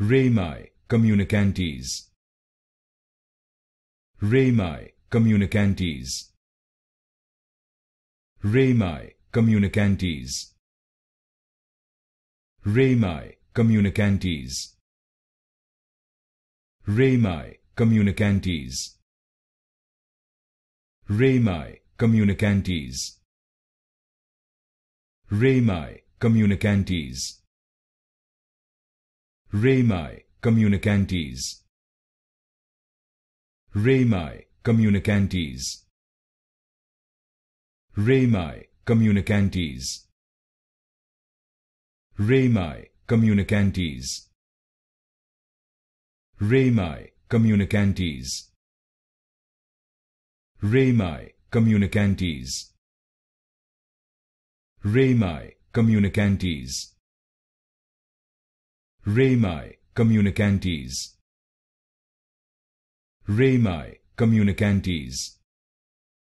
Rami communicantes. Rami communicantes. Rami communicantes. Rami communicantes. Rami communicantes. Rami communicantes. Rami communicantes. Rami communicantes. Rami communicantes. Rami communicantes. Rami communicantes. Rami communicantes. Rami communicantes. Rami communicantes. Rami communicantes. Rami communicantes.